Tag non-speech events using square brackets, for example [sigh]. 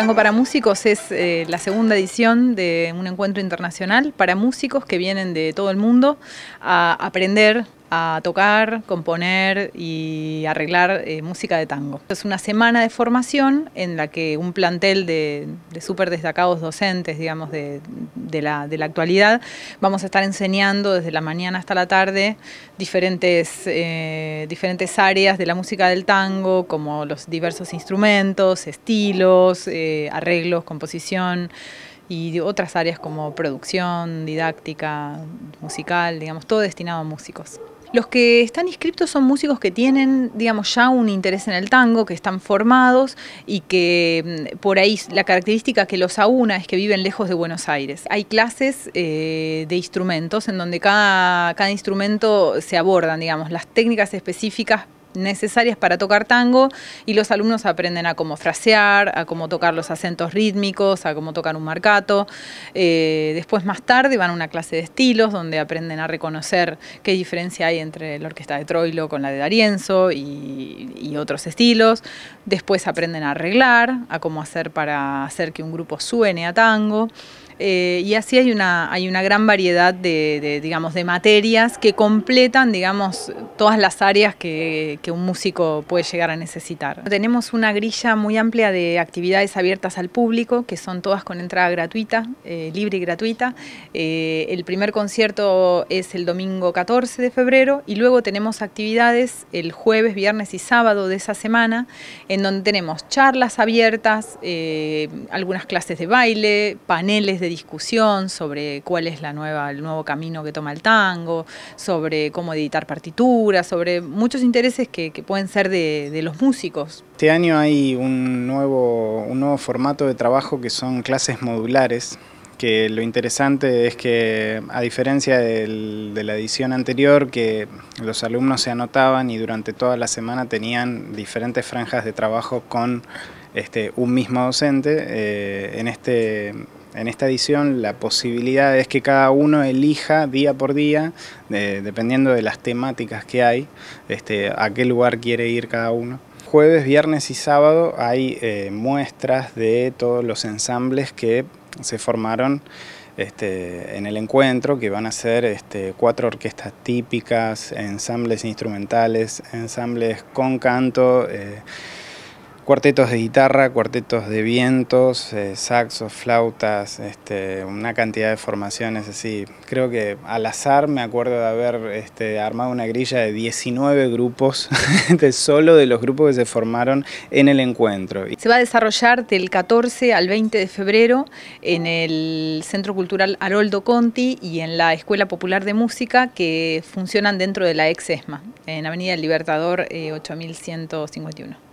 Tango para Músicos es eh, la segunda edición de un encuentro internacional para músicos que vienen de todo el mundo a aprender a tocar, componer y arreglar eh, música de tango. Es una semana de formación en la que un plantel de, súper destacados docentes, digamos, de, la, actualidad, vamos a estar enseñando desde la mañana hasta la tarde diferentes, eh, diferentes áreas de la música del tango, como los diversos instrumentos, estilos, eh, arreglos, composición y otras áreas como producción, didáctica, musical, digamos, todo destinado a músicos. Los que están inscriptos son músicos que tienen, digamos, ya un interés en el tango, que están formados y que mm, por ahí la característica que los aúna es que viven lejos de Buenos Aires. Hay clases eh, de instrumentos en donde cada, cada instrumento se abordan, digamos, las técnicas específicas necesarias para tocar tango y los alumnos aprenden a cómo frasear, a cómo tocar los acentos rítmicos, a cómo tocar un marcato. Eh, después más tarde van a una clase de estilos donde aprenden a reconocer qué diferencia hay entre la orquesta de Troilo con la de D'Arienzo y otros estilos. Después aprenden a arreglar, a cómo hacer para hacer que un grupo suene a tango. Eh, y así hay una, hay una gran variedad de, digamos, de materias que completan digamos, todas las áreas que, un músico puede llegar a necesitar. Tenemos una grilla muy amplia de actividades abiertas al público, que son todas con entrada gratuita, eh, libre y gratuita. Eh, el primer concierto es el domingo 14 de febrero y luego tenemos actividades el jueves, viernes y sábado de esa semana, en donde tenemos charlas abiertas, algunas clases de baile, paneles de discusión sobre cuál es la nueva, el nuevo camino que toma el tango, sobre cómo editar partituras, sobre muchos intereses que, pueden ser de, los músicos. Este año hay un nuevo, un nuevo formato de trabajo que son clases modulares que lo interesante es que, a diferencia de la edición anterior, que los alumnos se anotaban y durante toda la semana tenían diferentes franjas de trabajo con este, un mismo docente, eh, en este en esta edición la posibilidad es que cada uno elija día por día, dependiendo de las temáticas que hay, este, a qué lugar quiere ir cada uno. Jueves, viernes y sábado hay eh, muestras de todos los ensambles que se formaron este, en el encuentro, que van a ser este, cuatro orquestas típicas, ensambles instrumentales, ensambles con canto. Eh, cuartetos de guitarra, cuartetos de vientos, eh, saxos, flautas, este, una cantidad de formaciones así. Creo que al azar me acuerdo de haber este, armado una grilla de 19 grupos, [laughs] de solo de los grupos que se formaron en el encuentro. Se va a desarrollar del 14 al 20 de febrero en el Centro Cultural Haroldo Conti y en la Escuela Popular de Música que funcionan dentro de la ex ESMA, en Avenida Libertador 8151. Eh,